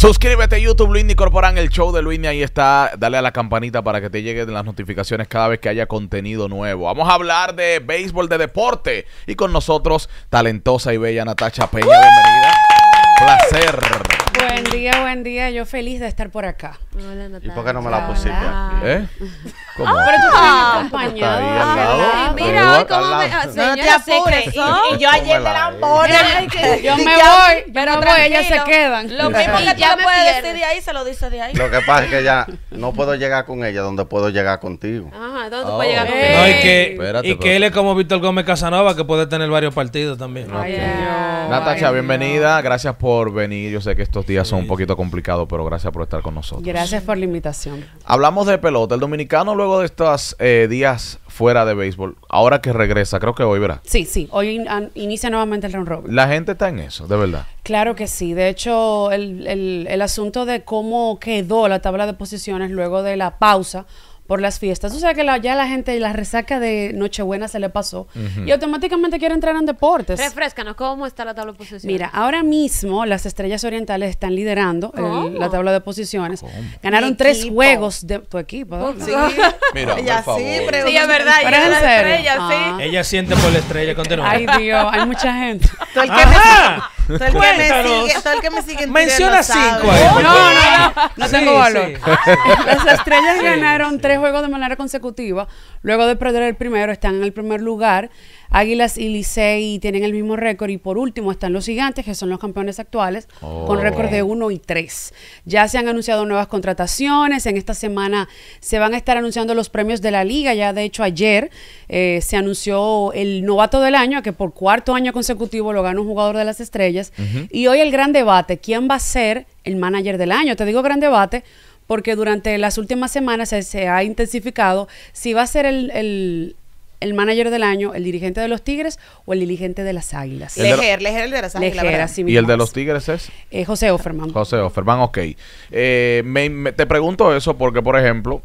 Suscríbete a YouTube, Luis Corporan, el show de Luini. Ahí está. Dale a la campanita para que te lleguen las notificaciones cada vez que haya contenido nuevo. Vamos a hablar de béisbol, de deporte. Y con nosotros, talentosa y bella Natacha Peña. Bienvenida. Placer. Buen día, buen día. Yo feliz de estar por acá. ¿Y por qué no me la pusiste aquí? ¿Eh? ¿Cómo? pero tú estás ah. acompañada. Mira, hoy como me... Ah, señora, no te apures. Y, yo ayer te la Yo me voy, pero me ellas se quedan. Lo mismo que tú me puedes decir de ahí, se lo dice de ahí. Lo que pasa es que ya no puedo llegar con ella donde puedo llegar contigo. Ajá, ¿dónde tú oh. llegar contigo? No, y que, y que él es como Víctor Gómez Casanova, que puede tener varios partidos también. Natacha, bienvenida. Gracias por venir. Yo sé que estos días son un poquito complicados, pero gracias por estar con nosotros. Gracias por la invitación. Hablamos de pelota. El dominicano, luego de estos eh, días fuera de béisbol, ahora que regresa, creo que hoy, ¿verdad? Sí, sí. Hoy inicia nuevamente el round robin. La gente está en eso, de verdad. Claro que sí. De hecho, el, el, el asunto de cómo quedó la tabla de posiciones luego de la pausa por las fiestas. O sea que ya la gente la resaca de Nochebuena se le pasó y automáticamente quiere entrar en deportes. Refrescanos, ¿cómo está la tabla de posiciones? Mira, ahora mismo las estrellas orientales están liderando la tabla de posiciones. Ganaron tres juegos de tu equipo. sí. Mira, ella por sí, es verdad. Ella, es estrella, sí. Ah. ella siente por la estrella, continúa. Ay, Dios, hay mucha gente. sigue, me sigue Menciona cinco ahí. No, no, no, no tengo valor. Las estrellas ganaron tres Juego de manera consecutiva. Luego de perder el primero, están en el primer lugar. Águilas y Licey tienen el mismo récord. Y por último están los Gigantes, que son los campeones actuales, con oh. récord de 1 y 3. Ya se han anunciado nuevas contrataciones. En esta semana se van a estar anunciando los premios de la liga. Ya de hecho ayer eh, se anunció el novato del año, que por cuarto año consecutivo lo gana un jugador de las estrellas. Y hoy el gran debate, ¿quién va a ser el manager del año? Te digo gran debate porque durante las últimas semanas se, ha intensificado si va a ser el, el el manager del año, el dirigente de los Tigres o el dirigente de las Águilas. Leger, Leger el de las Águilas. ¿Y el de los Tigres es? Eh, José Oferman. José Oferman, ok. Eh, te pregunto eso porque, por ejemplo,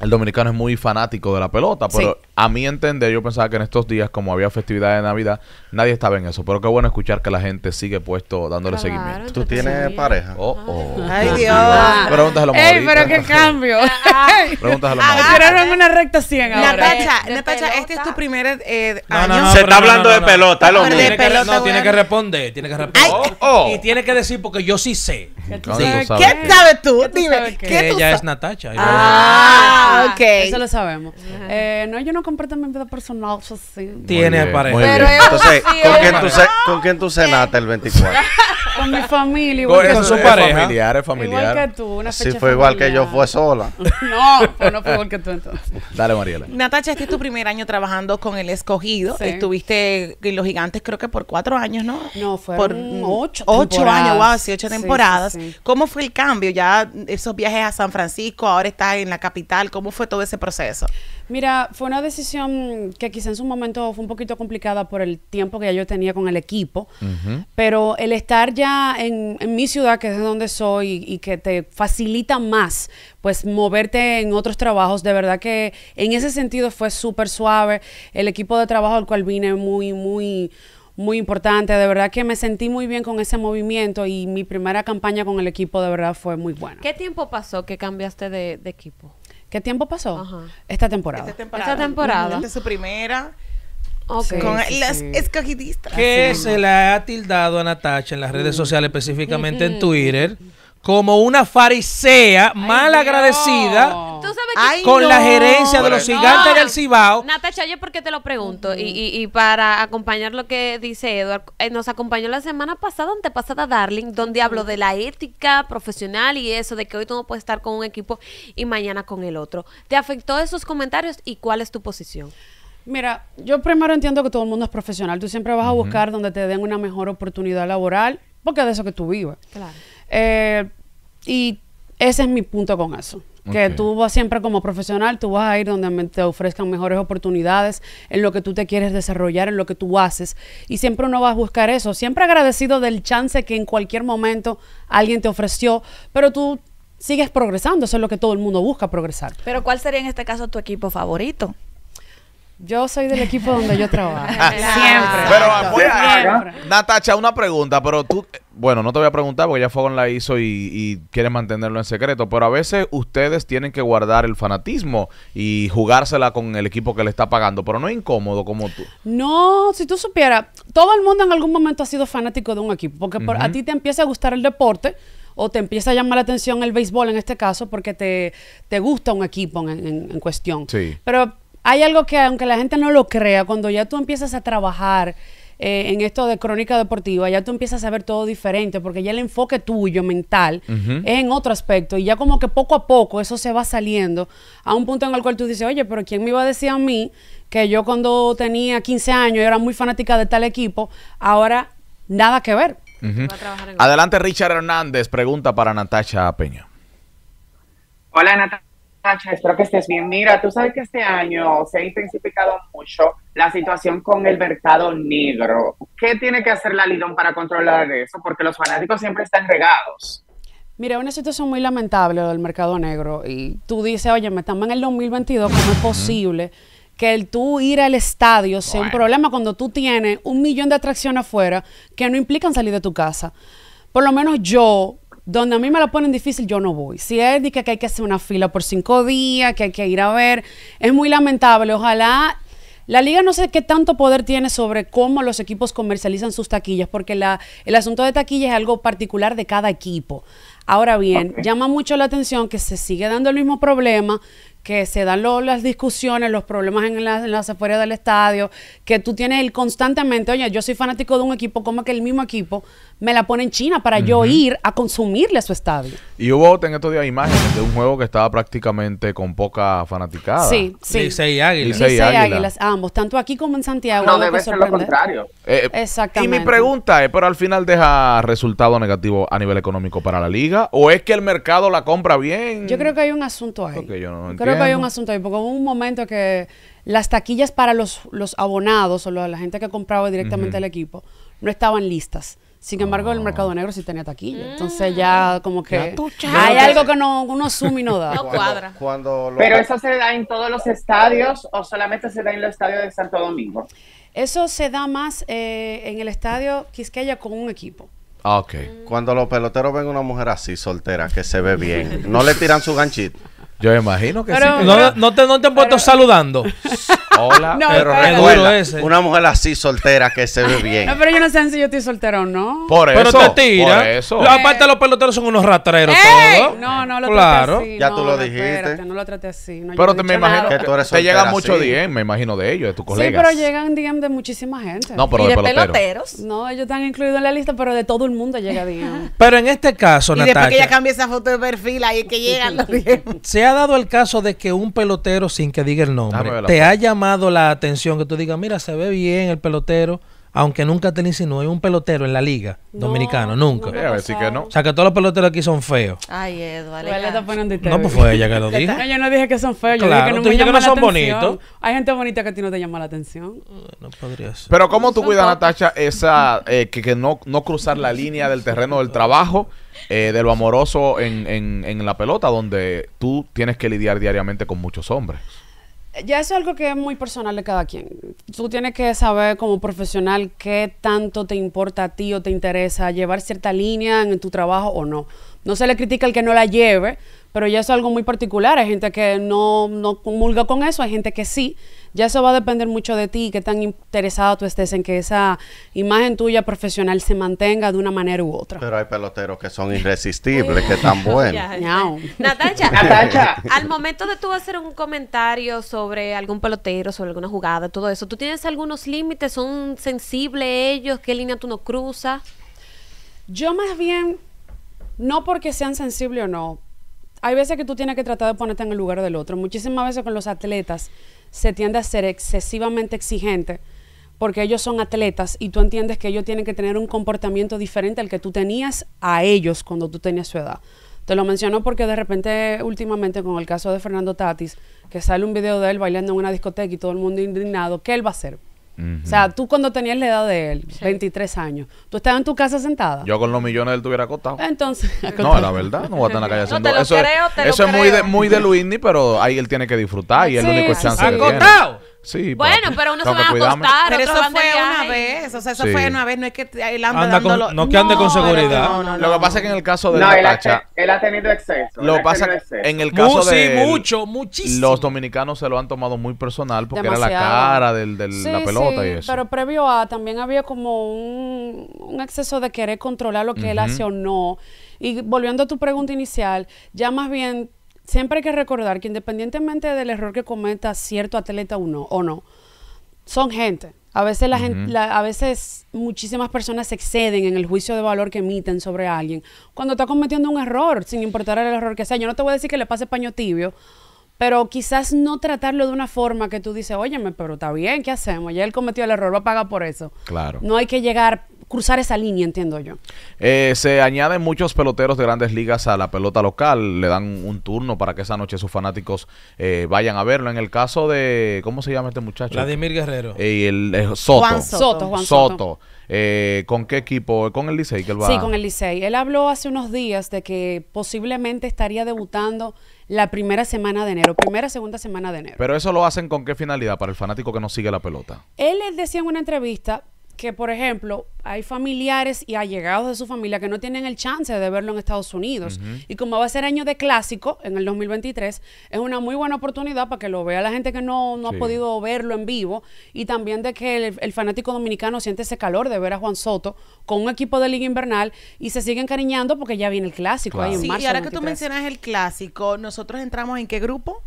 el dominicano es muy fanático de la pelota, pero a mi entender yo pensaba que en estos días, como había festividades de Navidad, nadie estaba en eso. Pero qué bueno escuchar que la gente sigue puesto dándole seguimiento. ¿Tú tienes pareja? Oh, oh. Ay, Dios. Pregúntaselo más Ey, pero qué cambio. Pregúntaselo más Pero en una recta 100 ahora. Natacha, Natacha, este es tu primer eh, no, año. No, Se está hablando de pelota, lo mismo. Tiene no, tiene que responder, tiene que responder. Oh, oh, Y tiene que decir porque yo sí sé. ¿Qué, sabes? tú? Dime. Que ella es Natacha. Ah. Ah, ah, ok. Eso lo sabemos. Eh, no, yo no comparto mi vida personal, Tienes pareja. muy bien. Entonces, ¿con, quién tú se cenaste el 24? Con mi familia. Con su pareja. familiar, es Igual que tú, Si fue igual que yo, fue sola. No, pues no fue igual que tú entonces. Dale, Mariela. Natacha, este es tu primer año trabajando con el escogido. Estuviste en los gigantes, creo que por cuatro años, ¿no? No, fue por ocho ocho años, wow, sí, ocho temporadas. ¿Cómo fue el cambio? Ya esos viajes a San Francisco, ahora estás en la capital. ¿Cómo fue todo ese proceso? Mira, fue una decisión que quizá en su momento fue un poquito complicada por el tiempo que ya yo tenía con el equipo, pero el estar ya en, mi ciudad, que es donde soy, y, que te facilita más, pues moverte en otros trabajos, de verdad que en ese sentido fue súper suave. El equipo de trabajo al cual vine muy, muy muy importante. De verdad que me sentí muy bien con ese movimiento y mi primera campaña con el equipo de verdad fue muy buena. ¿Qué tiempo pasó que cambiaste de equipo? ¿Qué tiempo pasó? Esta temporada. Esta temporada. Esta es su primera. Con las escogidistas. Que se le ha tildado a Natacha en las redes mm. sociales, específicamente en Twitter, como una farisea mal agradecida con la gerencia de los gigantes del Cibao. Natacha, yo porque te lo pregunto y, para acompañar lo que dice Edward, eh, nos acompañó la semana pasada, antepasada Darling, donde habló de la ética profesional y eso, de que hoy tú no puedes estar con un equipo y mañana con el otro. ¿Te afectó esos comentarios y cuál es tu posición? Mira, yo primero entiendo que todo el mundo es profesional. Tú siempre vas a buscar donde te den una mejor oportunidad laboral, porque es de eso que tú vives. Claro. Eh, y ese es mi punto con eso. Que tú vas siempre como profesional, tú vas a ir donde te ofrezcan mejores oportunidades, en lo que tú te quieres desarrollar, en lo que tú haces. Y siempre uno va a buscar eso. Siempre agradecido del chance que en cualquier momento alguien te ofreció, pero tú sigues progresando. Eso es lo que todo el mundo busca, progresar. Pero ¿cuál sería en este caso tu equipo favorito? Yo soy del equipo donde yo trabajo. Siempre. Pero Natacha, una pregunta, pero tú, bueno, no te voy a preguntar porque ya con la hizo y, quiere mantenerlo en secreto, pero a veces ustedes tienen que guardar el fanatismo y jugársela con el equipo que le está pagando, pero no es incómodo como tú. No, si tú supieras, todo el mundo en algún momento ha sido fanático de un equipo, porque a ti te empieza a gustar el deporte o te empieza a llamar la atención el béisbol en este caso porque te, gusta un equipo en cuestión. Sí. Pero hay algo que aunque la gente no lo crea, cuando ya tú empiezas a trabajar eh, en esto de crónica deportiva, ya tú empiezas a ver todo diferente, porque ya el enfoque tuyo mental es en otro aspecto, y ya como que poco a poco eso se va saliendo a un punto en el cual tú dices, oye, pero ¿quién me iba a decir a mí que yo cuando tenía 15 años era muy fanática de tal equipo, ahora nada que ver? Adelante Richard Hernández, pregunta para Natasha Peña. Hola Natasha espero que estés bien. Mira, tú sabes que este año se ha intensificado mucho la situación con el mercado negro. ¿Qué tiene que hacer la Lidón para controlar eso? Porque los fanáticos siempre están regados. Mira, una situación muy lamentable del mercado negro. Y tú dices, oye, me estamos en el 2022, ¿cómo es posible que el tú ir al estadio sea un problema cuando tú tienes un millón de atracciones afuera que no implican salir de tu casa? Por lo menos yo donde a mí me la ponen difícil, yo no voy. Si es que hay que hacer una fila por cinco días, que hay que ir a ver, es muy lamentable. Ojalá la liga no sé qué tanto poder tiene sobre cómo los equipos comercializan sus taquillas, porque la, el asunto de taquillas es algo particular de cada equipo. Ahora bien, llama mucho la atención que se sigue dando el mismo problema, que se dan las discusiones, los problemas en, las afueras del estadio, que tú tienes el constantemente, oye, yo soy fanático de un equipo, como que el mismo equipo me la pone en China para yo ir a consumirle a su estadio. Y hubo en estos días imágenes de un juego que estaba prácticamente con poca fanaticada. Sí, sí. y Águilas. Licey y Águilas, ambos, tanto aquí como en Santiago. No debe ser lo contrario. Exactamente. Y mi pregunta es, pero al final deja resultado negativo a nivel económico para la liga. ¿O es que el mercado la compra bien? Yo creo que hay un asunto ahí. creo que hay un asunto ahí, porque hubo un momento que las taquillas para los, abonados o la gente que compraba directamente el equipo no estaban listas. Sin embargo, el mercado ah. negro sí tenía taquilla. Mm. Entonces ya como que hay algo que no, uno asume y no da. no cuadra. Cuando, Pero eso se da en todos los estadios o solamente se da en los estadios de Santo Domingo. Eso se da más eh, en el estadio Quisqueya con un equipo. Ah, okay. Cuando los peloteros ven una mujer así, soltera, que se ve bien, no le tiran su ganchito. Yo imagino que sí. No, te, no te han puesto saludando. Hola, pero recuerda, una mujer así soltera que se ve bien. No, pero yo no sé si yo estoy soltero o no. Por eso. Pero te tira. Aparte, los peloteros son unos rastreros todos. No, no lo claro. Ya tú lo dijiste. no lo traté así. pero te me imagino que tú eres Te llegan muchos DM, me imagino, de ellos, de tus colegas. Sí, pero llegan DM de muchísima gente. No, pero ¿Y de, peloteros. No, ellos están incluidos en la lista, pero de todo el mundo llega DM. pero en este caso, Natalia. Y después que ella cambie esa foto de perfil, ahí es que llegan los DM ha dado el caso de que un pelotero, sin que diga el nombre, te ha llamado la atención, que tú digas, mira, se ve bien el pelotero, aunque nunca te no Hay un pelotero en la liga dominicana, dominicano, nunca. O sea, que todos los peloteros aquí son feos. Ay, Eduardo. No, pues fue ella que lo dijo. No, yo no dije que son feos, claro, yo dije que no, me son bonitos. Hay gente bonita que a ti no te llama la atención. No podría ser. Pero ¿cómo tú cuidas, Natacha, esa, eh, que, que no, no cruzar la línea del terreno del trabajo? Eh, de lo amoroso en, en, en la pelota, donde tú tienes que lidiar diariamente con muchos hombres ya es algo que es muy personal de cada quien. Tú tienes que saber como profesional qué tanto te importa a ti o te interesa llevar cierta línea en tu trabajo o no. No se le critica el que no la lleve, pero ya es algo muy particular. Hay gente que no, no comulga con eso, hay gente que sí. Ya eso va a depender mucho de ti, qué tan interesado tú estés en que esa imagen tuya profesional se mantenga de una manera u otra. Pero hay peloteros que son irresistibles, que están buenos. Natacha, Natacha, al momento de tú hacer un comentario sobre algún pelotero, sobre alguna jugada, todo eso, ¿tú tienes algunos límites? ¿Son sensibles ellos? ¿Qué línea tú no cruzas? Yo más bien, no porque sean sensibles o no, hay veces que tú tienes que tratar de ponerte en el lugar del otro. Muchísimas veces con los atletas se tiende a ser excesivamente exigente porque ellos son atletas y tú entiendes que ellos tienen que tener un comportamiento diferente al que tú tenías a ellos cuando tú tenías su edad. Te lo menciono porque de repente últimamente con el caso de Fernando Tatis, que sale un video de él bailando en una discoteca y todo el mundo indignado, ¿qué él va a hacer? O sea, tú cuando tenías la edad de él, 23 años, tú estabas en tu casa sentada. Yo con los millones él tuviera hubiera acostado. Entonces, no, la verdad, no voy a estar en la calle haciendo eso. eso es muy de, muy de Luini, pero ahí él tiene que disfrutar y es la única chance que tiene. ¡Acostado! bueno, pero uno se va a acostar, pero eso fue una vez, o sea, eso fue una vez, no es que él anda, no que ande con seguridad. lo que pasa es que en el caso de la él, él ha tenido exceso. Lo pasa en el caso de mucho, muchísimo. Los dominicanos se lo han tomado muy personal porque era la cara de del, la pelota y eso. Pero previo a también había como un, exceso de querer controlar lo que él hace o no. Y volviendo a tu pregunta inicial, ya más bien siempre hay que recordar que independientemente del error que cometa cierto atleta o no, o no son gente. A veces, la a veces muchísimas personas exceden en el juicio de valor que emiten sobre alguien cuando está cometiendo un error, sin importar el error que sea. Yo no te voy a decir que le pase paño tibio, pero quizás no tratarlo de una forma que tú dices, óyeme, pero está bien, ¿qué hacemos? Ya él cometió el error, va a pagar por eso. Claro. No hay que llegar cruzar esa línea, entiendo yo. Eh, se añaden muchos peloteros de grandes ligas a la pelota local, le dan un turno para que esa noche sus fanáticos eh, vayan a verlo. En el caso de, ¿cómo se llama este muchacho? Vladimir Guerrero. Eh, y el, Soto. Juan Soto. Juan Soto. ¿Con qué equipo? ¿Con el Licey Sí, con el Licey. Él habló hace unos días de que posiblemente estaría debutando la primera semana de enero, primera, segunda semana de enero. Pero eso lo hacen con qué finalidad para el fanático que no sigue la pelota. Él les decía en una entrevista que, por ejemplo, hay familiares y allegados de su familia que no tienen el chance de verlo en Estados Unidos. Y como va a ser año de clásico en el 2023, es una muy buena oportunidad para que lo vea la gente que no, no ha podido verlo en vivo y también de que el, fanático dominicano siente ese calor de ver a Juan Soto con un equipo de Liga Invernal y se sigue encariñando porque ya viene el clásico sí, Y ahora que tú mencionas el clásico, ¿nosotros entramos en qué grupo?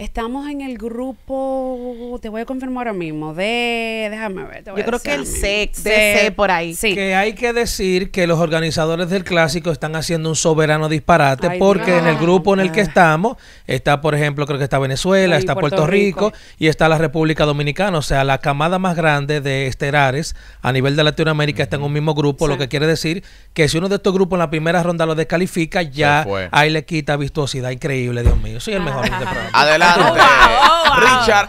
Estamos en el grupo, te voy a confirmar ahora mismo, de, déjame ver. Te voy Yo creo que el C, C, por ahí. Sí. Que hay que decir que los organizadores del clásico están haciendo un soberano disparate porque en el grupo en el que ah. estamos está, por ejemplo, creo que está Venezuela, está Puerto, Rico, y está la República Dominicana. O sea, la camada más grande de esterares a nivel de Latinoamérica está en un mismo grupo, lo que quiere decir que si uno de estos grupos en la primera ronda lo descalifica, ya ahí le quita vistosidad increíble, Dios mío. Soy el mejor. Este Adelante. Hernández. Richard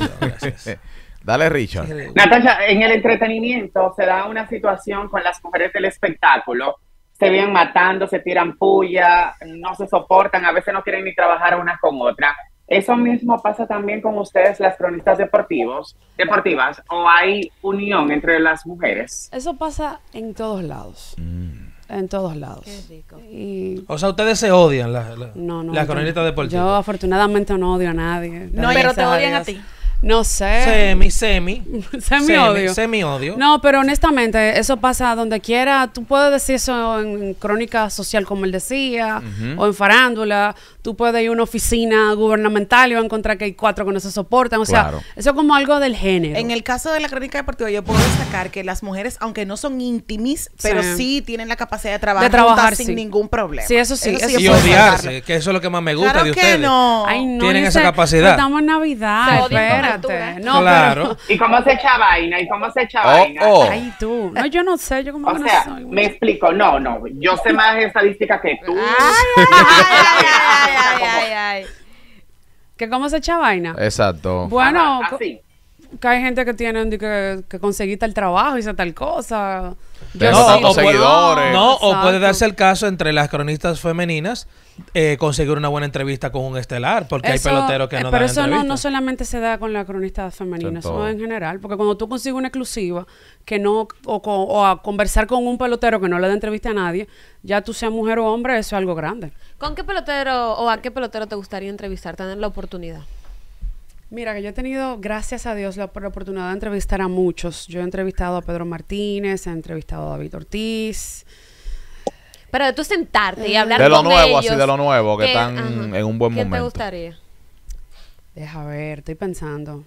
Hernández. Dale, Richard. Natasha, en el entretenimiento se da una situación con las mujeres del espectáculo. Se vienen matando, se tiran puya, no se soportan, a veces no quieren ni trabajar una con otra. ¿Eso mismo pasa también con ustedes, las cronistas deportivos, deportivas? ¿O hay unión entre las mujeres? Eso pasa en todos lados. Mm en todos lados. Qué rico. O sea, ustedes se odian, las la, deportivas. Yo afortunadamente no odio a nadie. No, pero te odian a ti. No sé. Semi, semi. semi odio. Semi odio. No, pero honestamente, eso pasa donde quiera. Tú puedes decir eso en crónica social, como él decía, o en farándula. Tú puedes ir a una oficina gubernamental y vas a encontrar que hay cuatro que no se soportan. O sea, eso es como algo del género. En el caso de la crónica deportiva, yo puedo destacar que las mujeres, aunque no son íntimas, pero sí, tienen la capacidad de trabajar, sin ningún problema. Sí, eso sí. y odiarse, que eso es lo que más me gusta de ustedes. no. no, Tienen esa, capacidad. Estamos en Navidad. espera no, claro. ¿Y cómo se echa vaina? ¿Y cómo se echa oh, vaina? Oh. Ay, tú. No, yo no sé, yo como o sea, Me explico, no, no, yo sé más estadística que tú. Ay, ay, ay, ay, ay, ¿Que cómo se echa vaina? Exacto. Bueno, así que hay gente que tiene que, conseguir tal trabajo y tal cosa. Pero no, o, seguidores. puede darse el caso entre las cronistas femeninas eh, conseguir una buena entrevista con un estelar, porque hay peloteros que eh, no dan entrevistas. Pero eso no, solamente se da con las cronistas femeninas, sino en general, porque cuando tú consigues una exclusiva que no o, a conversar con un pelotero que no le da entrevista a nadie, ya tú seas mujer o hombre, eso es algo grande. ¿Con qué pelotero o a qué pelotero te gustaría entrevistar, tener la oportunidad? Mira, que yo he tenido, gracias a Dios, la, oportunidad de entrevistar a muchos. Yo he entrevistado a Pedro Martínez, he entrevistado a David Ortiz. Pero de tú sentarte y hablar de lo nuevo, así de lo nuevo, que, están en un buen momento. ¿Qué te gustaría? Deja ver, estoy pensando.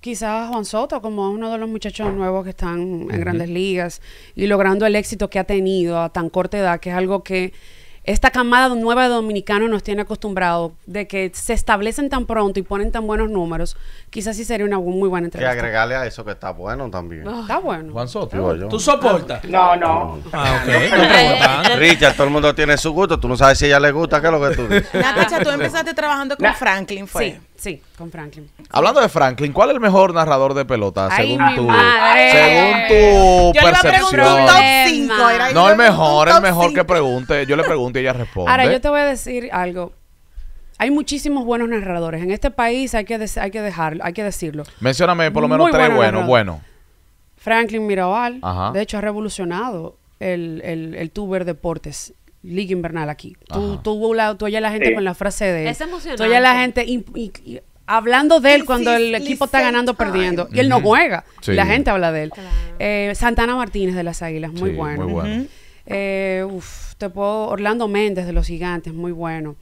Quizás Juan Soto, como uno de los muchachos nuevos que están en grandes ligas y logrando el éxito que ha tenido a tan corta edad, que es algo que esta camada nueva de dominicanos nos tiene acostumbrado de que se establecen tan pronto y ponen tan buenos números, quizás sí sería una muy buena entrevista. Y agregarle a eso que está bueno también. Ah, está bueno. Juan Soto. ¿Tú soportas? No, no. Ah, ok. Richard, todo el mundo tiene su gusto. Tú no sabes si a ella le gusta qué es lo que tú dices. Natacha, tú empezaste trabajando con Franklin, fue. Sí. Sí, con Franklin. Hablando de Franklin, ¿cuál es el mejor narrador de pelota según tu según tu Yo le percepción? No, es el mejor, el mejor que pregunte. Yo le pregunto y ella responde. Ahora, yo te voy a decir algo. Hay muchísimos buenos narradores. En este país hay que, hay que dejarlo, hay que decirlo. Mencióname por lo menos tres buenos. Bueno, Franklin Mirabal, de hecho, ha revolucionado el, el tuber deportes Liga Invernal aquí. Tú, tú, la, oyes la gente con la frase de... Es emocionante. Tú oyes la gente... hablando de él cuando el equipo está ganando perdiendo y él no juega la gente habla de él eh, Santana Martínez de las Águilas muy bueno, eh, te puedo Orlando Méndez de los Gigantes muy bueno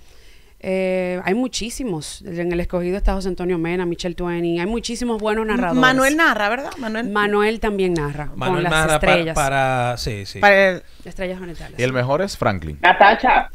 eh, hay muchísimos. En el escogido está José Antonio Mena, Michelle y Hay muchísimos buenos narradores. Manuel narra, ¿verdad? Manuel, Manuel también narra. Manuel con las estrellas. para, sí, sí. Para estrellas monetarias. Y el mejor es Franklin. Natacha.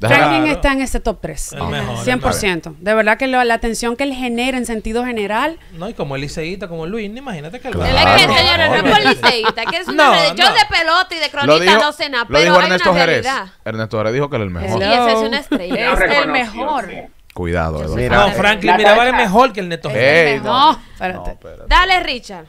Franklin está en ese top 3. El mejor, 100%. de verdad que la atención que él genera en sentido general. No, y como el liceísta, como Luis, imagínate que el claro. Él es que, señora, no, no es por liceísta. Que es no, una, no. Yo de pelota y de cronista no sé nada, pero dijo hay Ernesto Jerez. Realidad. Ernesto Jerez dijo que era el mejor. Sí, ese es una estrella. es el mejor. Cuidado, Eduardo. No, Franklin Mirabal es mejor que el Neto Jerez. No, espérate. Dale, Richard.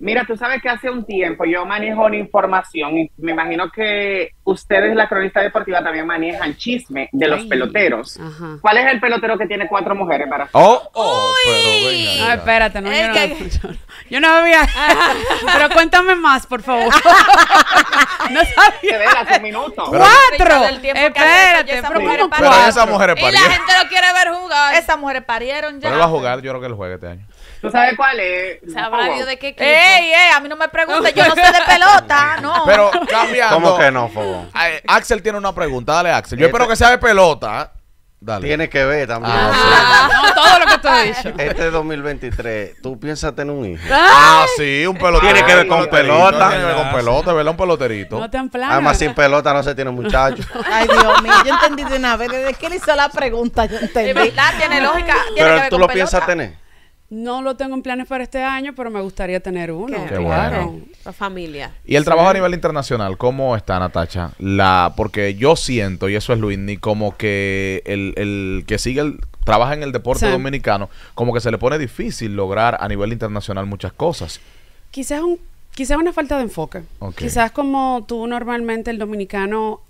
Mira, tú sabes que hace un tiempo yo manejo una información y me imagino que ustedes, la cronista deportiva, también manejan chisme de los peloteros. ¿Cuál es el pelotero que tiene cuatro mujeres para Oh, oh, pero espérate, no, yo, no yo, no, había. pero cuéntame más, por favor. no sabía. Espera un minuto? Cuatro. Espérate, pero ¿cómo Y la gente lo quiere ver jugar. Esas mujeres parieron ya. Pero va a jugar, yo creo que lo juegue este año. ¿Tú sabes cuál es? Sabrá Dios de qué equipo. Ey, ey, a mí no me preguntes, yo no sé de pelota, no. Pero cambiando. ¿Cómo que no, Fogo? Axel tiene una pregunta, dale, Axel. Yo este espero que sea de pelota. Dale. Tiene que ver también. Ah, ah, ah. no, todo lo que tú has dicho. Este 2023, ¿tú piensas tener un hijo? Ah, sí, un pelotero. Tiene que ver con pelota. Tiene que ver con pelota, ¿verdad? Un peloterito. No te Además, sin pelota no se tiene muchacho. Ay, Dios mío, yo entendí de una vez. ¿De qué le hizo la pregunta? Yo entendí. verdad, tiene lógica. ¿Tiene Pero tú lo piensas tener. No lo tengo en planes para este año, pero me gustaría tener uno. Qué Bueno. La familia. Y el trabajo a nivel internacional, ¿cómo está Natacha? La, porque yo siento, y eso es ni como que el, que sigue el, trabaja en el deporte dominicano, como que se le pone difícil lograr a nivel internacional muchas cosas. Quizás un, quizás una falta de enfoque. Quizás como tú normalmente el dominicano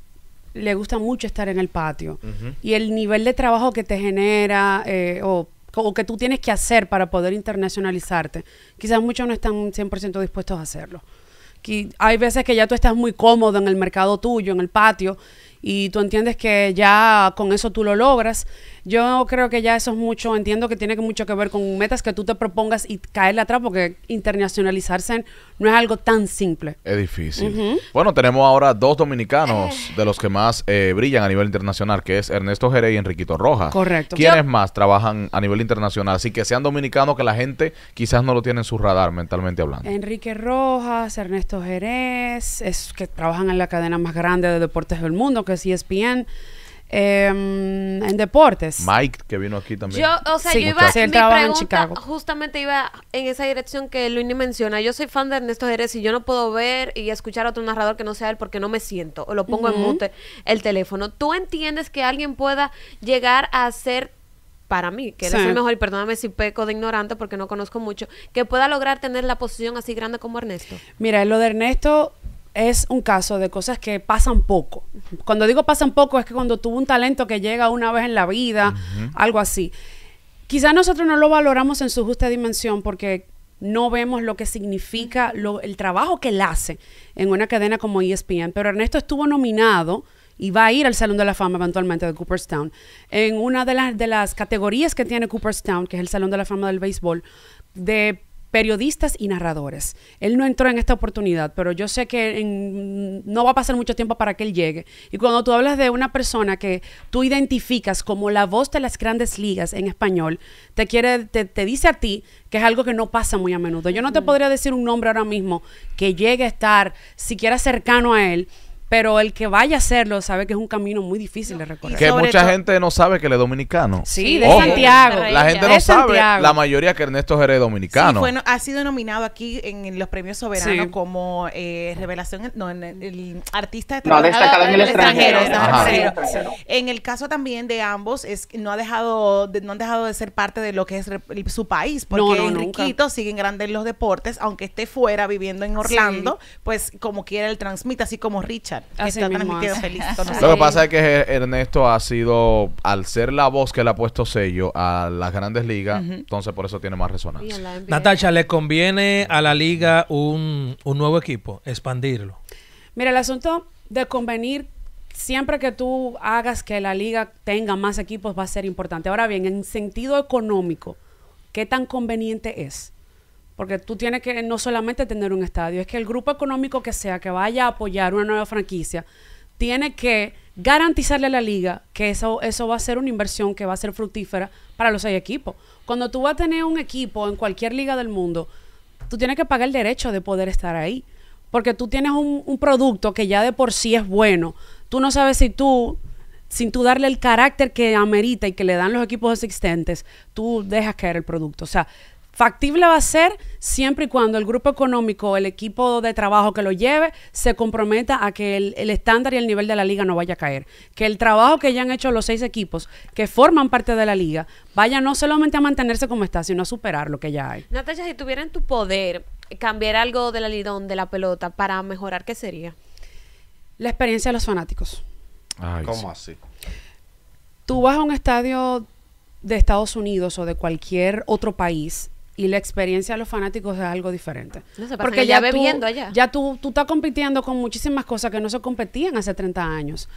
le gusta mucho estar en el patio y el nivel de trabajo que te genera eh, o o que tú tienes que hacer para poder internacionalizarte, quizás muchos no están 100% dispuestos a hacerlo. hay veces que ya tú estás muy cómodo en el mercado tuyo, en el patio, y tú entiendes que ya con eso tú lo logras. Yo creo que ya eso es mucho, entiendo que tiene mucho que ver con metas que tú te propongas y caerle atrás, porque internacionalizarse no es algo tan simple. Es difícil. Bueno, tenemos ahora dos dominicanos de los que más eh, brillan a nivel internacional, que es Ernesto Jerez y Enriquito Rojas. Correcto. ¿Quiénes más trabajan a nivel internacional? Así que sean dominicanos que la gente quizás no lo tiene en su radar, mentalmente hablando. Enrique Rojas, Ernesto Jerez, es que trabajan en la cadena más grande de deportes del mundo, que es ESPN. Em, en deportes. Mike, que vino aquí también. Yo, o sea, yo iba, mi pregunta en Chicago. justamente iba en esa dirección que Luini menciona. Yo soy fan de Ernesto Jerez y yo no puedo ver y escuchar a otro narrador que no sea él porque no me siento o lo pongo en mute el teléfono. ¿Tú entiendes que alguien pueda llegar a ser para mí, que es el mejor, y perdóname si peco de ignorante porque no conozco mucho, que pueda lograr tener la posición así grande como Ernesto. Mira, lo de Ernesto es un caso de cosas que pasan poco. Cuando digo pasan poco es que cuando tuvo un talento que llega una vez en la vida, algo así. Quizás nosotros no lo valoramos en su justa dimensión porque no vemos lo que significa el trabajo que él hace en una cadena como ESPN. Pero Ernesto estuvo nominado y va a ir al Salón de la Fama eventualmente de Cooperstown en una de, las de las categorías que tiene Cooperstown, que es el Salón de la Fama del Béisbol, de periodistas y narradores. Él no entró en esta oportunidad, pero yo sé que no va a pasar mucho tiempo para que él llegue. Y cuando tú hablas de una persona que tú identificas como la voz de las grandes ligas en español, te quiere, te, te dice a ti que es algo que no pasa muy a menudo. Yo no te podría decir un nombre ahora mismo que llegue a estar siquiera cercano a él, pero el que vaya a hacerlo sabe que es un camino muy difícil de recorrer. Que mucha gente no sabe que él es dominicano. Sí, de Santiago. La gente no sabe, la mayoría que Ernesto Jerez es dominicano. bueno ha sido nominado aquí en los premios soberanos como eh, revelación, no, en el, artista no, destacado en el extranjero. En el caso también de ambos, es no ha dejado no han dejado de ser parte de lo que es su país, porque Enriquito sigue en grande en los deportes, aunque esté fuera viviendo en Orlando, pues como quiera él transmite, así como Richard. Lo que pasa es que Ernesto ha sido, al ser la voz que le ha puesto sello a las grandes ligas, entonces por eso tiene más resonancia. Natacha, ¿le conviene a la liga un, un nuevo equipo? Expandirlo. Mira, el asunto de convenir siempre que tú hagas que la liga tenga más equipos va a ser importante. Ahora bien, en sentido económico, ¿qué tan conveniente es? porque tú tienes que no solamente tener un estadio, es que el grupo económico que sea que vaya a apoyar una nueva franquicia tiene que garantizarle a la liga que eso, eso va a ser una inversión que va a ser fructífera para los seis equipos. Cuando tú vas a tener un equipo en cualquier liga del mundo, tú tienes que pagar el derecho de poder estar ahí. Porque tú tienes un, producto que ya de por sí es bueno. Tú no sabes si tú sin tú darle el carácter que amerita y que le dan los equipos existentes, tú dejas caer el producto. O sea, Factible va a ser siempre y cuando el grupo económico, el equipo de trabajo que lo lleve, se comprometa a que el, estándar y el nivel de la liga no vaya a caer. Que el trabajo que ya han hecho los seis equipos que forman parte de la liga vaya no solamente a mantenerse como está, sino a superar lo que ya hay. Natalia, si tuviera en tu poder cambiar algo del alidón de la pelota para mejorar, ¿qué sería? La experiencia de los fanáticos. ¿Cómo así? Tú vas a un estadio de Estados Unidos o de cualquier otro país y la experiencia de los fanáticos es algo diferente. Porque ya, bebiendo allá. Ya tú, estás compitiendo con muchísimas cosas que no se competían hace 30 años.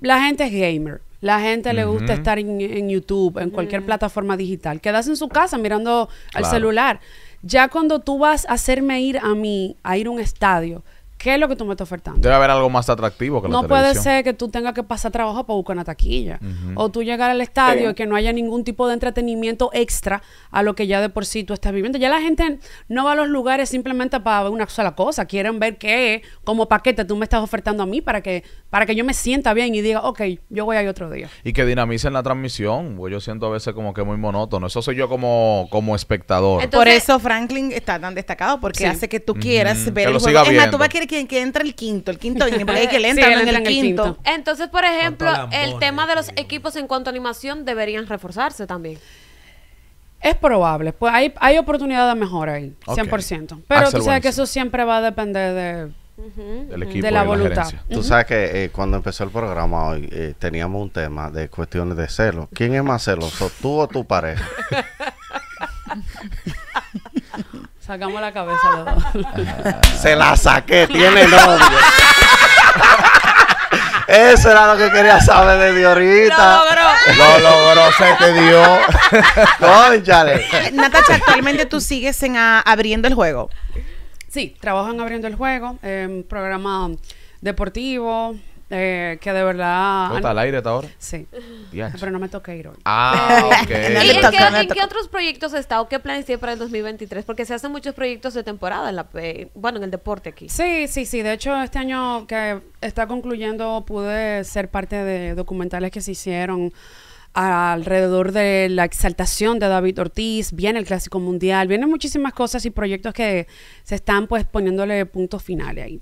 La gente es gamer. La gente le gusta estar en, YouTube, en cualquier plataforma digital. Quedas en su casa mirando al celular. Ya cuando tú vas a hacerme ir a mí, a ir a un estadio, ¿Qué es lo que tú me estás ofertando? Debe haber algo más atractivo que no No puede ser que tú tengas que pasar trabajo para buscar una taquilla. O tú llegar al estadio y que no haya ningún tipo de entretenimiento extra a lo que ya de por sí tú estás viviendo. Ya la gente no va a los lugares simplemente para ver una sola cosa. Quieren ver qué como paquete tú me estás ofertando a mí para que, para que yo me sienta bien y diga, ok, yo voy ahí otro día. Y que dinamicen la transmisión. Pues yo siento a veces como que muy monótono. Eso soy yo como, como espectador. por eso Franklin está tan destacado porque hace que tú quieras ver el juego que, que entra el quinto, el quinto en el, quinto. Entonces, por ejemplo, el tema de los equipos en cuanto a animación deberían reforzarse también. Es probable, pues hay, hay oportunidad de mejora ahí, 100%. Pero tú sabes que eso siempre va a depender de, de la, voluntad. tú sabes que eh, cuando empezó el programa hoy eh, teníamos un tema de cuestiones de celos. ¿Quién es más celoso, tú o tu pareja? Sacamos la cabeza los dos. Se la saqué, tiene novio. Eso era lo que quería saber de Diorita. Lo logró. Lo logró, se te dio. Conchale. Natacha, actualmente tú sigues en ah, abriendo el juego. Sí, trabajan abriendo el juego, en eh, programa deportivo, eh, que de verdad. está al aire hasta ahora? Sí. Pero no me toca ir hoy. Ah, ok. en, qué, otros proyectos está estado? qué planes tiene para el 2023? Porque se hacen muchos proyectos de temporada, en la, eh, bueno, en el deporte aquí. Sí, sí, sí. De hecho, este año que está concluyendo, pude ser parte de documentales que se hicieron alrededor de la exaltación de David Ortiz, viene el Clásico Mundial, vienen muchísimas cosas y proyectos que se están pues poniéndole puntos finales ahí.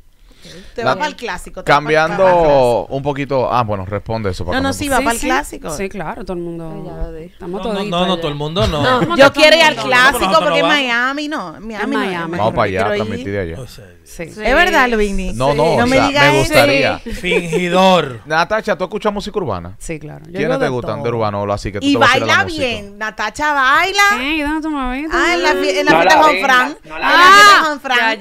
Te va para el clásico. Cambiando un poquito. Ah, bueno, responde eso. no, no, sí, pues. va para el clásico. Sí, claro, todo el mundo. Estamos no, no, no, no, todo el mundo no. yo quiero ir al clásico porque es Miami no. Miami, Miami. Vamos para allá, transmitir allá. Sí. Es verdad, Luini. No, no, no me, gustaría. Fingidor. Natacha, ¿tú escuchas música urbana? Sí, claro. ¿Quiénes te gustan de urbano o así que tú Y baila bien. Natacha baila. Sí, ¿Dónde tú me Ah, en la fiesta Juan Fran. Ah, Juan Fran.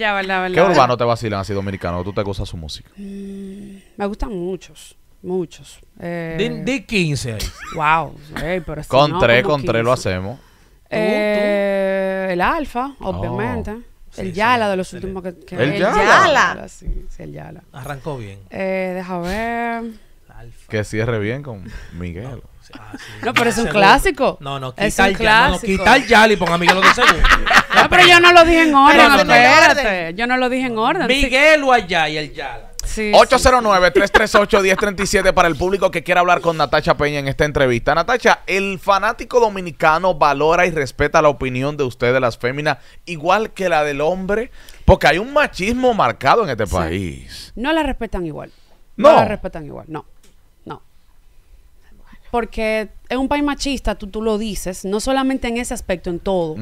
¿Qué urbano te vacilan así dominicano? tú te gozas su música? Mm, me gustan muchos. Muchos. Eh, de, de, 15 ahí. Wow. pero con con lo hacemos. Eh, el Alfa, obviamente. Oh. el Yala de los últimos que, ¿El, Yala. Sí, el Yala. Arrancó bien. Eh, deja ver. Que cierre bien con Miguel. Ah, no, pero es un clásico. No, no, quita el ya, no, y ponga a Miguel que no, pero yo no lo dije en orden, espérate. Yo no lo dije en orden. Miguel o allá y el yala. 809-338-1037 para el público que quiera hablar con Natacha Peña en esta entrevista. Natacha, el fanático dominicano valora y respeta la opinión de ustedes, las féminas, igual que la del hombre, porque hay un machismo marcado en este país. No la respetan igual. no la respetan igual, no porque es un país machista, tú, tú lo dices, no solamente en ese aspecto, en todo.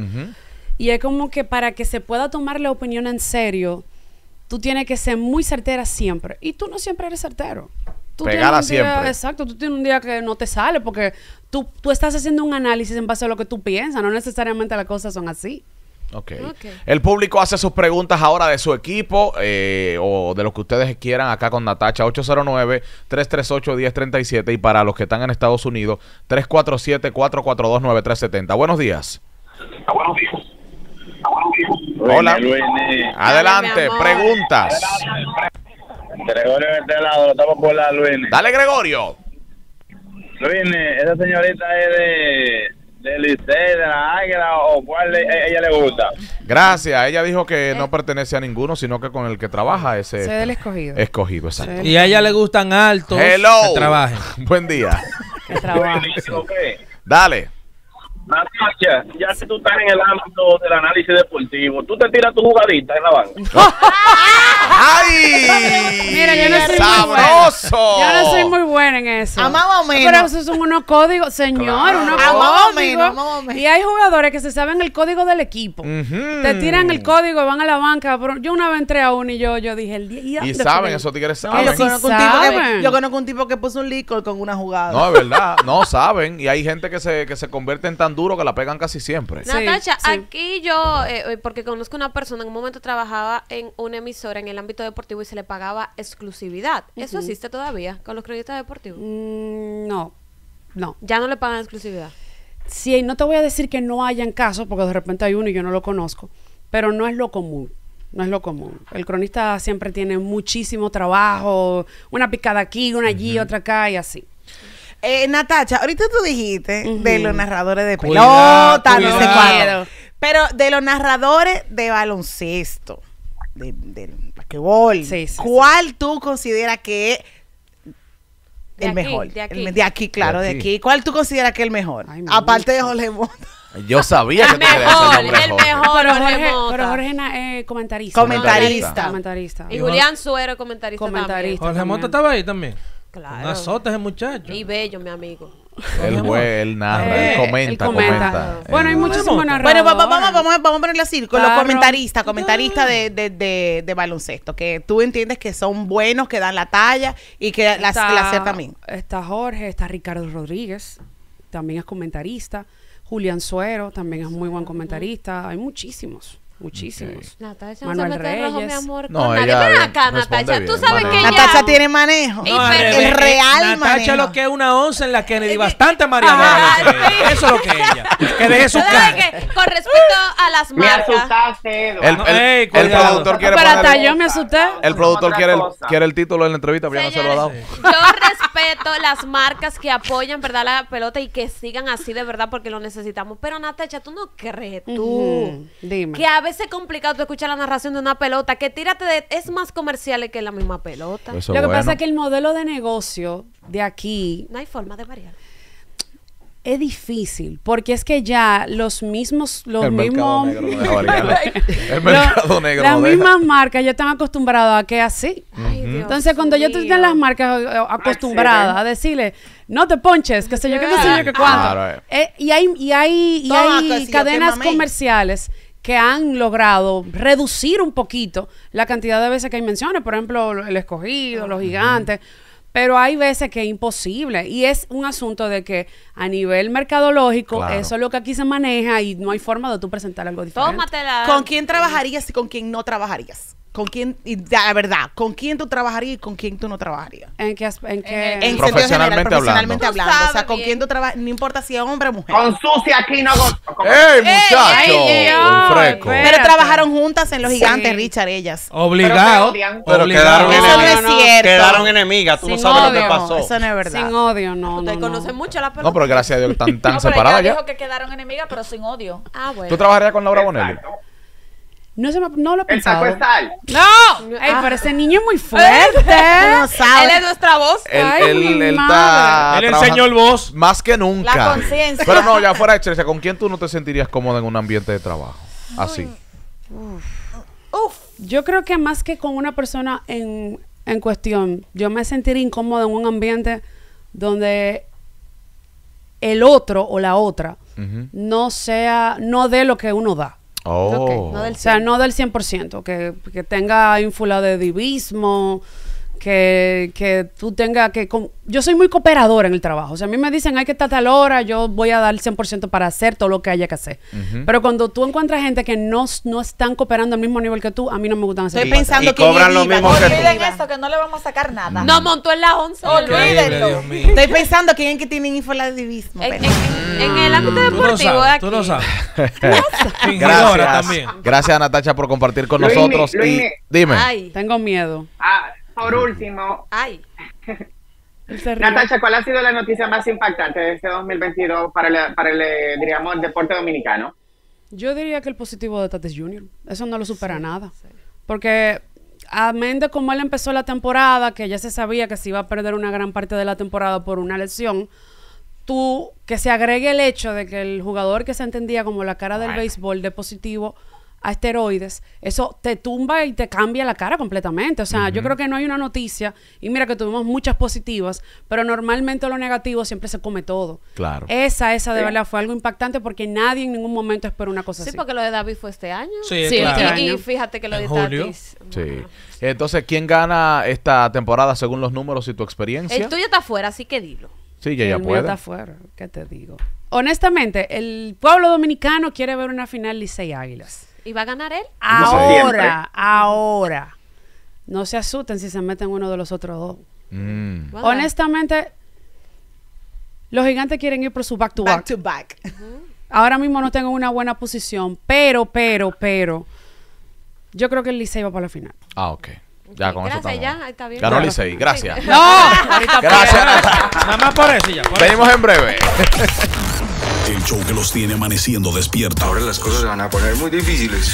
Y es como que para que se pueda tomar la opinión en serio, tú tienes que ser muy certera siempre. Y tú no siempre eres certero. Tú Pegada siempre. Exacto, tú tienes un día que no te sale porque tú estás haciendo un análisis en base a lo que tú piensas, no necesariamente las cosas son así. El público hace sus preguntas ahora de su equipo eh, o de lo que ustedes quieran acá con Natacha 809-338-1037 y para los que están en Estados Unidos 347-442-9370. Ah, ah, buenos días. Hola. Adelante, preguntas. Gregorio de este lado, lo estamos por la Dale, Gregorio. Luis, esa señorita es de Delicé, de la Águila o cuál le, e, ella le gusta. Gracias. Ella dijo que no pertenece a ninguno, sino que con el que trabaja ese. escogido. Escogido, exacto. Y a ella le gustan altos. Hello. Que trabajen. Buen día. que trabajen. Dale. Natacha, ya si tú estás en el ámbito del análisis deportivo, tú te tiras tu jugadita en la banca. ¡Ay! Mira, yo no soy yo no soy muy buena en eso. A Pero esos son unos códigos, señor, unos códigos. Y hay jugadores que se saben el código del equipo. Te tiran el código y van a la banca. Yo una vez entré a uno y yo, yo dije, el día. Y, saben, esos tigres saben. yo, conozco sí saben. yo, conozco un tipo que, puso un licor con una jugada. No, es verdad. no saben. Y hay gente que se, que se convierte en tan duro que la pegan casi siempre. Natacha, aquí yo, eh, eh, porque conozco una persona, en un momento trabajaba en una emisora en el ámbito deportivo y se le pagaba exclusividad. Eso sí todavía con los cronistas deportivos? Mm, no, no. Ya no le pagan exclusividad. Sí, no te voy a decir que no hayan casos, porque de repente hay uno y yo no lo conozco, pero no es lo común. No es lo común. El cronista siempre tiene muchísimo trabajo, una picada aquí, una allí, otra acá y así. Eh, Natacha, ahorita tú dijiste de los narradores de pelota, no sé cuándo. Pero de los narradores de baloncesto de, del basquetbol. ¿Cuál tú consideras que es el mejor. De aquí. El, de aquí, claro, de aquí. ¿Cuál tú consideras que es el mejor? Aparte de Jorge Mota. Yo sabía el mejor, el el, el mejor, Pero Jorge, pero Jorge eh, comentarista. Comentarista. Y Julián Suero, comentarista, comentarista también. Jorge Mota estaba ahí también. Claro. Una muchachos. ese muchacho. Y bello, mi amigo el güey él narra, eh, comenta, Bueno, hay muchos narradores. Bueno, vamos, vamos, vamos, a ponerlo así, con los comentaristas, comentaristas de, baloncesto, que tú entiendes que son buenos, que dan la talla y que la, la también Está Jorge, está Ricardo Rodríguez, también es comentarista. Julián Suero también es muy buen comentarista. Hay muchísimos. Muchísimos. Okay. Natasha no Manuel se mete Reyes. Rojo, mi amor, no, con ella, nadie. Natacha. Tú sabes que ella... Natacha tiene manejo. No, el, el real Natacha manejo. lo que es una once en la Kennedy. Bastante María Eso es lo que ella. Que deje su cara. Con respecto a las marcas... Me asustaste, el, productor quiere Para hasta yo me asusté. El productor quiere el, quiere el título de la entrevista, pero ya no se lo ha dado. Yo respeto las marcas que apoyan, ¿verdad? La pelota y que sigan así de verdad porque lo necesitamos. Pero Natacha, tú no crees tú que a veces es complicado escuchar la narración de una pelota, que tírate de, es más comercial que la misma pelota. lo que pasa es que el modelo de negocio de aquí... No hay forma de variar es difícil, porque es que ya los mismos, los mismos, las mismas marcas ya están acostumbradas a que así. Entonces cuando yo estoy en las marcas eh, eh, acostumbradas a decirle, no te ponches, que sé yo, que qué sé yo, que cuánto. Eh. y hay, y hay, y hay cadenas comerciales que han logrado reducir un poquito la cantidad de veces que hay menciones, por ejemplo, el escogido, los gigantes. Pero hay veces que es imposible y es un asunto de que a nivel mercadológico, eso es lo que aquí se maneja y no hay forma de tú presentar algo diferente. Tómatela. ¿Con quién trabajarías y con quién no trabajarías? ¿Con quién, y la verdad, con quién tú trabajarías y con quién tú no trabajarías? ¿En qué? En profesionalmente, profesionalmente hablando. O sea, con quién tú trabajas, no importa si es hombre o mujer. Con sucia aquí no muchachos, ¡Ey, muchachos! fresco. Pero trabajaron juntas en Los Gigantes, Richard, ellas. Obligado. Pero, quedaron, enemigas. No es quedaron enemigas. Tú no sabes lo que pasó. Eso no es verdad. Sin odio, no. te no, mucho a la persona. No, pero gracias a Dios están tan, tan separadas ya. dijo que quedaron enemigas, pero sin odio. Ah, bueno. ¿Tú trabajarías con Laura Bonelli? No, se no lo he pensado. ¡No! Ey, pero ese niño es muy ah. fuerte. Él es nuestra voz. Él, Ay, enseñó el voz. Más que nunca. La conciencia. Pero no, ya fuera de ¿con quién tú no te sentirías cómoda en un ambiente de trabajo? Así. Yo creo que más que con una persona en, cuestión, yo me sentiría incómoda en un ambiente donde el otro o la otra no sea, no dé lo que uno da. Oh. del O sea, no del 100%, que, que tenga un de divismo que, que tú tengas que... Con... Yo soy muy cooperadora en el trabajo. O sea, a mí me dicen, hay que estar tal hora, yo voy a dar el 100% para hacer todo lo que haya que hacer. Pero cuando tú encuentras gente que no, no están cooperando al mismo nivel que tú, a mí no me gustan hacer Estoy pensando que cobran lo mismo que Olviden eso, que no le vamos a sacar nada. No, montó en la 11. Olvídenlo. Estoy pensando que es que tiene infolidivismo. En, el ámbito deportivo Tú lo sabes. Gracias. Gracias, Natacha, por compartir con nosotros. y, dime. Ay, tengo miedo. Ah, por último, Ay. ¿cuál ha sido la noticia más impactante de este 2022 para, el, para el, eh, diríamos, deporte dominicano? Yo diría que el positivo de Tatis Junior. Eso no lo supera nada. Porque amén de cómo él empezó la temporada, que ya se sabía que se iba a perder una gran parte de la temporada por una lesión, tú que se agregue el hecho de que el jugador que se entendía como la cara del béisbol de positivo a esteroides, eso te tumba y te cambia la cara completamente. O sea, yo creo que no hay una noticia, y mira que tuvimos muchas positivas, pero normalmente lo negativo siempre se come todo. Claro. Esa, esa de verdad fue algo impactante porque nadie en ningún momento esperó una cosa así. Sí, porque lo de David fue este año. Sí, este Y fíjate que lo de Tatis. Sí. Entonces, ¿quién gana esta temporada según los números y tu experiencia? El tuyo está afuera así que dilo. Sí, ya, ya el puede. está afuera ¿qué te digo? Honestamente, el pueblo dominicano quiere ver una final Licey Águilas. ¿Y va a ganar él. Ahora, ahora. No se asusten si se meten uno de los otros dos. Mm. Honestamente, los gigantes quieren ir por su back to back. Ahora mismo no tengo una buena posición, pero, pero, pero. Yo creo que el Licey va para la final. Ah, ok. Ya, con gracias, eso ya, está bien. Ganó Licey, gracias. ¡No! gracias. Nada más por eso ya. Venimos en breve. El show que los tiene amaneciendo despierta. Ahora las cosas se van a poner muy difíciles.